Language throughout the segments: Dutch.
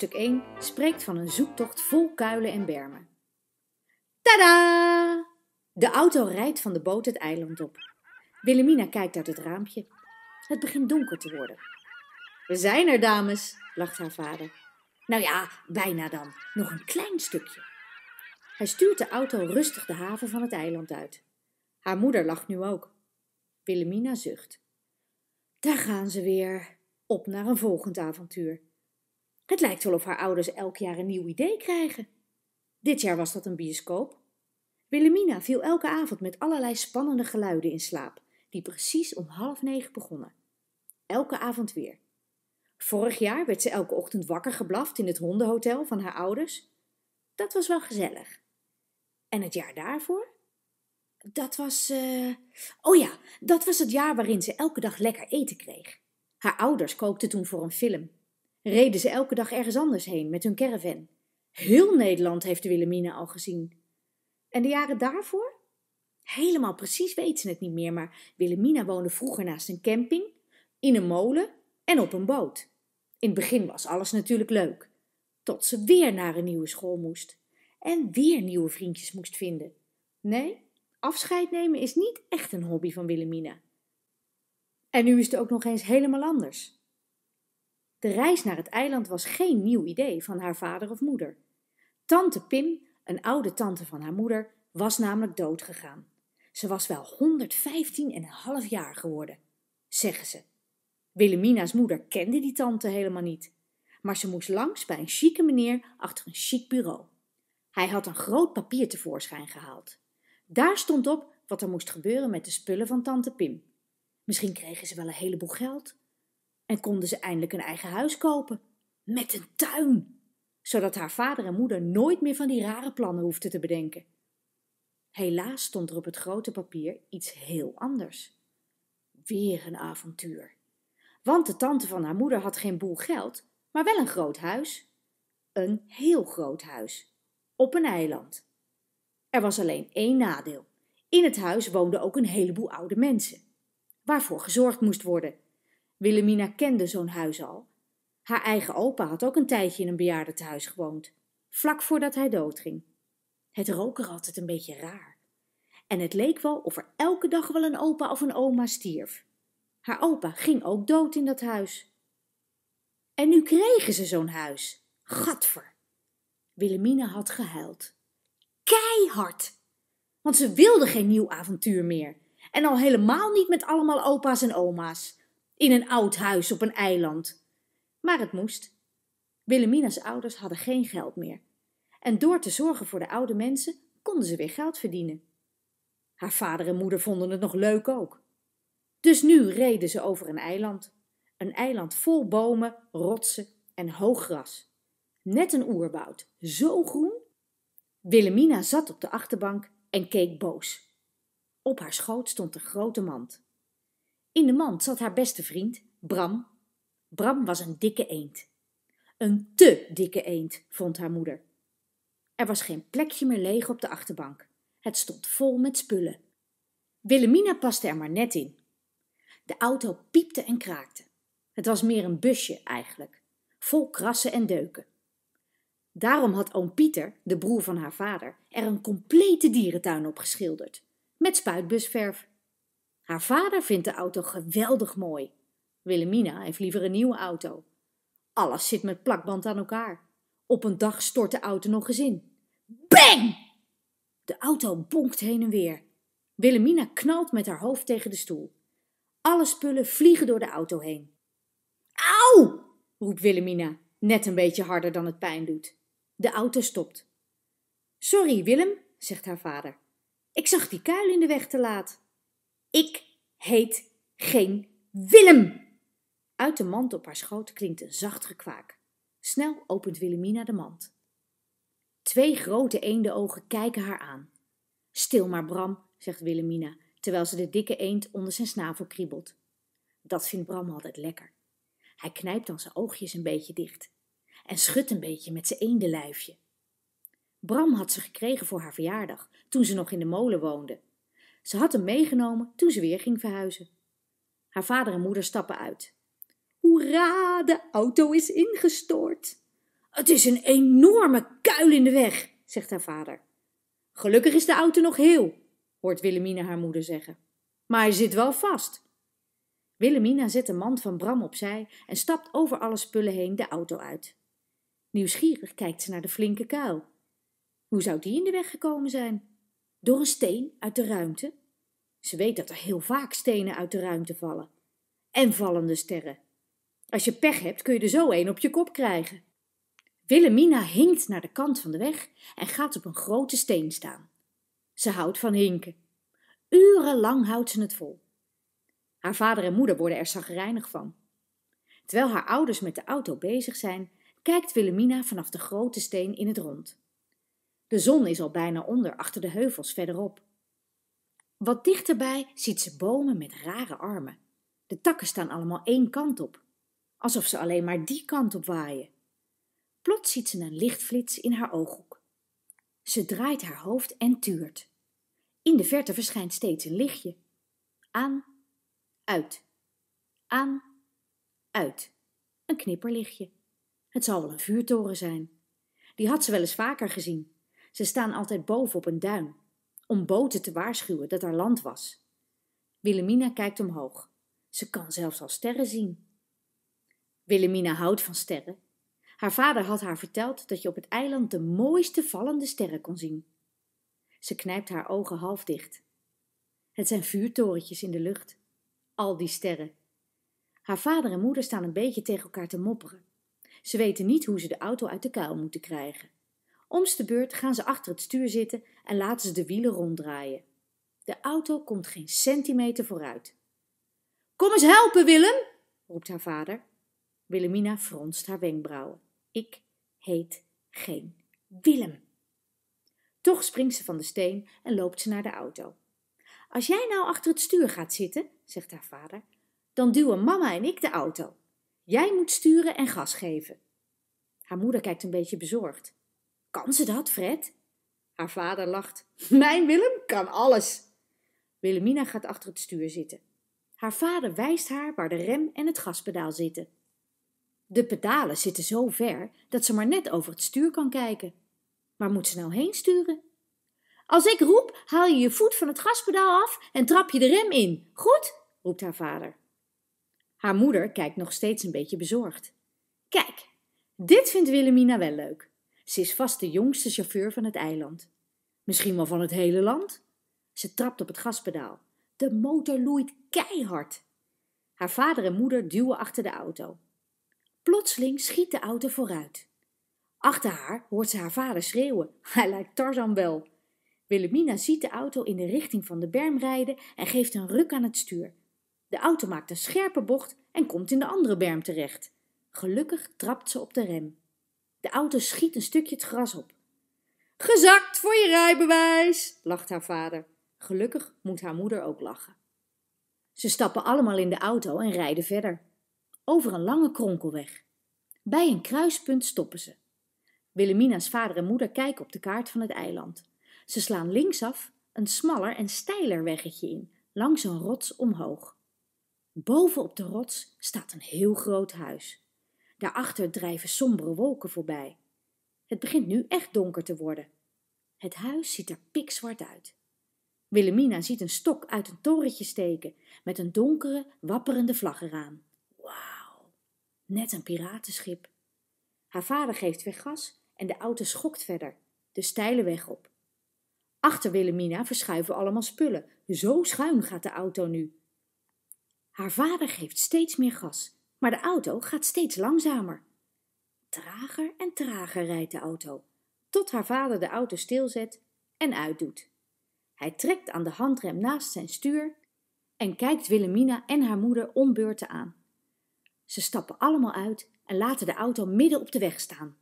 Stuk 1 spreekt van een zoektocht vol kuilen en bermen. Tada! De auto rijdt van de boot het eiland op. Willemina kijkt uit het raampje. Het begint donker te worden. We zijn er, dames, lacht haar vader. Nou ja, bijna dan. Nog een klein stukje. Hij stuurt de auto rustig de haven van het eiland uit. Haar moeder lacht nu ook. Willemina zucht. Daar gaan ze weer. Op naar een volgend avontuur. Het lijkt wel of haar ouders elk jaar een nieuw idee krijgen. Dit jaar was dat een bioscoop. Willemina viel elke avond met allerlei spannende geluiden in slaap, die precies om half negen begonnen. Elke avond weer. Vorig jaar werd ze elke ochtend wakker geblaft in het hondenhotel van haar ouders. Dat was wel gezellig. En het jaar daarvoor? Dat was. Uh... Oh ja, dat was het jaar waarin ze elke dag lekker eten kreeg. Haar ouders kookten toen voor een film reden ze elke dag ergens anders heen met hun caravan. Heel Nederland heeft de Willemina al gezien. En de jaren daarvoor? Helemaal precies weten ze het niet meer, maar Willemina woonde vroeger naast een camping, in een molen en op een boot. In het begin was alles natuurlijk leuk, tot ze weer naar een nieuwe school moest en weer nieuwe vriendjes moest vinden. Nee, afscheid nemen is niet echt een hobby van Willemina. En nu is het ook nog eens helemaal anders. De reis naar het eiland was geen nieuw idee van haar vader of moeder. Tante Pim, een oude tante van haar moeder, was namelijk doodgegaan. Ze was wel 115 en een half jaar geworden, zeggen ze. Wilhelmina's moeder kende die tante helemaal niet, maar ze moest langs bij een chique meneer achter een chic bureau. Hij had een groot papier tevoorschijn gehaald. Daar stond op wat er moest gebeuren met de spullen van tante Pim. Misschien kregen ze wel een heleboel geld, en konden ze eindelijk een eigen huis kopen. Met een tuin! Zodat haar vader en moeder nooit meer van die rare plannen hoefden te bedenken. Helaas stond er op het grote papier iets heel anders. Weer een avontuur. Want de tante van haar moeder had geen boel geld, maar wel een groot huis. Een heel groot huis. Op een eiland. Er was alleen één nadeel. In het huis woonden ook een heleboel oude mensen. Waarvoor gezorgd moest worden. Willemina kende zo'n huis al. Haar eigen opa had ook een tijdje in een bejaardentehuis gewoond, vlak voordat hij doodging. Het rook er altijd een beetje raar. En het leek wel of er elke dag wel een opa of een oma stierf. Haar opa ging ook dood in dat huis. En nu kregen ze zo'n huis. Gadver! Willemina had gehuild. Keihard! Want ze wilde geen nieuw avontuur meer. En al helemaal niet met allemaal opa's en oma's in een oud huis op een eiland. Maar het moest. Willemina's ouders hadden geen geld meer. En door te zorgen voor de oude mensen konden ze weer geld verdienen. Haar vader en moeder vonden het nog leuk ook. Dus nu reden ze over een eiland. Een eiland vol bomen, rotsen en hoog gras. Net een oerwoud, zo groen. Willemina zat op de achterbank en keek boos. Op haar schoot stond een grote mand. In de mand zat haar beste vriend, Bram. Bram was een dikke eend. Een te dikke eend, vond haar moeder. Er was geen plekje meer leeg op de achterbank. Het stond vol met spullen. Willemina paste er maar net in. De auto piepte en kraakte. Het was meer een busje eigenlijk, vol krassen en deuken. Daarom had oom Pieter, de broer van haar vader, er een complete dierentuin op geschilderd, met spuitbusverf. Haar vader vindt de auto geweldig mooi. Willemina heeft liever een nieuwe auto. Alles zit met plakband aan elkaar. Op een dag stort de auto nog eens in. Bang! De auto bonkt heen en weer. Willemina knalt met haar hoofd tegen de stoel. Alle spullen vliegen door de auto heen. Auw! roept Willemina, net een beetje harder dan het pijn doet. De auto stopt. Sorry, Willem, zegt haar vader. Ik zag die kuil in de weg te laat. Ik heet geen Willem! Uit de mand op haar schoot klinkt een zacht gekwaak. Snel opent Willemina de mand. Twee grote eendenogen kijken haar aan. Stil maar, Bram, zegt Willemina, terwijl ze de dikke eend onder zijn snavel kriebelt. Dat vindt Bram altijd lekker. Hij knijpt dan zijn oogjes een beetje dicht en schudt een beetje met zijn eendenlijfje. Bram had ze gekregen voor haar verjaardag, toen ze nog in de molen woonden. Ze had hem meegenomen toen ze weer ging verhuizen. Haar vader en moeder stappen uit. Hoera, de auto is ingestort. Het is een enorme kuil in de weg, zegt haar vader. Gelukkig is de auto nog heel, hoort Willemina haar moeder zeggen. Maar hij zit wel vast. Willemina zet de mand van Bram opzij en stapt over alle spullen heen de auto uit. Nieuwsgierig kijkt ze naar de flinke kuil. Hoe zou die in de weg gekomen zijn? Door een steen uit de ruimte. Ze weet dat er heel vaak stenen uit de ruimte vallen. En vallende sterren. Als je pech hebt, kun je er zo een op je kop krijgen. Willemina hinkt naar de kant van de weg en gaat op een grote steen staan. Ze houdt van hinken. Urenlang houdt ze het vol. Haar vader en moeder worden er zagrijnig van. Terwijl haar ouders met de auto bezig zijn, kijkt Willemina vanaf de grote steen in het rond. De zon is al bijna onder achter de heuvels verderop. Wat dichterbij ziet ze bomen met rare armen. De takken staan allemaal één kant op, alsof ze alleen maar die kant op waaien. Plots ziet ze een lichtflits in haar ooghoek. Ze draait haar hoofd en tuurt. In de verte verschijnt steeds een lichtje. Aan, uit, aan, uit. Een knipperlichtje. Het zal wel een vuurtoren zijn. Die had ze wel eens vaker gezien. Ze staan altijd boven op een duin, om boten te waarschuwen dat er land was. Willemina kijkt omhoog. Ze kan zelfs al sterren zien. Willemina houdt van sterren. Haar vader had haar verteld dat je op het eiland de mooiste vallende sterren kon zien. Ze knijpt haar ogen half dicht. Het zijn vuurtorentjes in de lucht. Al die sterren. Haar vader en moeder staan een beetje tegen elkaar te mopperen. Ze weten niet hoe ze de auto uit de kuil moeten krijgen. Oms de beurt gaan ze achter het stuur zitten en laten ze de wielen ronddraaien. De auto komt geen centimeter vooruit. Kom eens helpen, Willem, roept haar vader. Willemina fronst haar wenkbrauwen. Ik heet geen Willem. Toch springt ze van de steen en loopt ze naar de auto. Als jij nou achter het stuur gaat zitten, zegt haar vader, dan duwen mama en ik de auto. Jij moet sturen en gas geven. Haar moeder kijkt een beetje bezorgd. Kan ze dat, Fred? Haar vader lacht. Mijn Willem kan alles. Willemina gaat achter het stuur zitten. Haar vader wijst haar waar de rem en het gaspedaal zitten. De pedalen zitten zo ver dat ze maar net over het stuur kan kijken. Waar moet ze nou heen sturen? Als ik roep, haal je je voet van het gaspedaal af en trap je de rem in. Goed? roept haar vader. Haar moeder kijkt nog steeds een beetje bezorgd. Kijk, dit vindt Willemina wel leuk. Ze is vast de jongste chauffeur van het eiland. Misschien wel van het hele land. Ze trapt op het gaspedaal. De motor loeit keihard. Haar vader en moeder duwen achter de auto. Plotseling schiet de auto vooruit. Achter haar hoort ze haar vader schreeuwen. Hij lijkt Tarzan wel. Willemina ziet de auto in de richting van de berm rijden en geeft een ruk aan het stuur. De auto maakt een scherpe bocht en komt in de andere berm terecht. Gelukkig trapt ze op de rem. De auto schiet een stukje het gras op. Gezakt voor je rijbewijs, lacht haar vader. Gelukkig moet haar moeder ook lachen. Ze stappen allemaal in de auto en rijden verder. Over een lange kronkelweg. Bij een kruispunt stoppen ze. Wilhelmina's vader en moeder kijken op de kaart van het eiland. Ze slaan linksaf een smaller en steiler weggetje in, langs een rots omhoog. Boven op de rots staat een heel groot huis. Daarachter drijven sombere wolken voorbij. Het begint nu echt donker te worden. Het huis ziet er pikzwart uit. Willemina ziet een stok uit een torentje steken met een donkere, wapperende vlag eraan. Wauw, net een piratenschip. Haar vader geeft weer gas en de auto schokt verder, de steile weg op. Achter Willemina verschuiven allemaal spullen. Zo schuin gaat de auto nu. Haar vader geeft steeds meer gas maar de auto gaat steeds langzamer. Trager en trager rijdt de auto, tot haar vader de auto stilzet en uitdoet. Hij trekt aan de handrem naast zijn stuur en kijkt Willemina en haar moeder om aan. Ze stappen allemaal uit en laten de auto midden op de weg staan.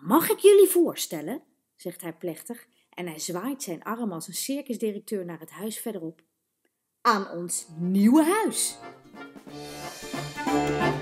Mag ik jullie voorstellen? zegt hij plechtig en hij zwaait zijn arm als een circusdirecteur naar het huis verderop. Aan ons nieuwe huis! Thank you.